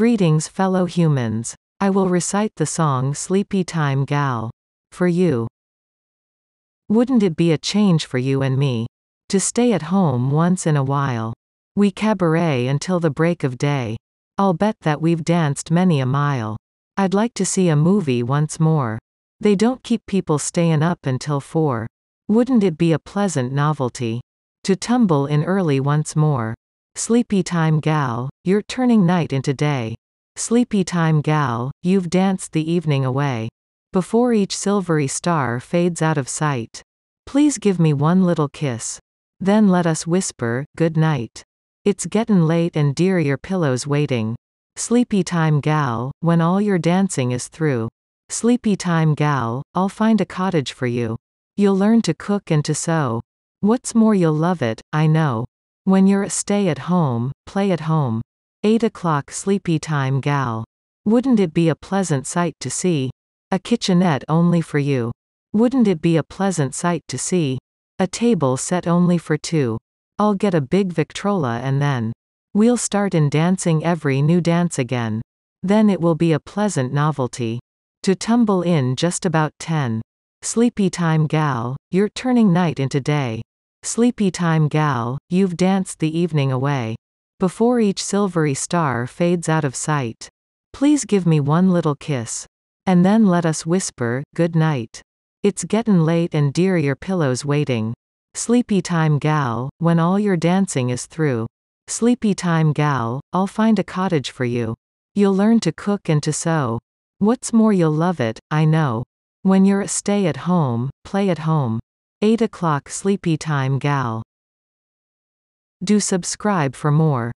Greetings fellow humans. I will recite the song Sleepy Time Gal. For you. Wouldn't it be a change for you and me? To stay at home once in a while. We cabaret until the break of day. I'll bet that we've danced many a mile. I'd like to see a movie once more. They don't keep people staying up until four. Wouldn't it be a pleasant novelty? To tumble in early once more. Sleepy time gal, you're turning night into day. Sleepy time gal, you've danced the evening away. Before each silvery star fades out of sight. Please give me one little kiss. Then let us whisper, good night. It's gettin' late and dear your pillow's waiting. Sleepy time gal, when all your dancing is through. Sleepy time gal, I'll find a cottage for you. You'll learn to cook and to sew. What's more you'll love it, I know. When you're stay at home, play at home. 8 o'clock sleepy time gal. Wouldn't it be a pleasant sight to see? A kitchenette only for you. Wouldn't it be a pleasant sight to see? A table set only for two. I'll get a big Victrola and then. We'll start in dancing every new dance again. Then it will be a pleasant novelty. To tumble in just about 10. Sleepy time gal, you're turning night into day. Sleepy time gal, you've danced the evening away. Before each silvery star fades out of sight. Please give me one little kiss. And then let us whisper, good night. It's gettin' late and dear your pillow's waiting. Sleepy time gal, when all your dancing is through. Sleepy time gal, I'll find a cottage for you. You'll learn to cook and to sew. What's more you'll love it, I know. When you're a stay at home, play at home. 8 o'clock sleepy time gal. Do subscribe for more.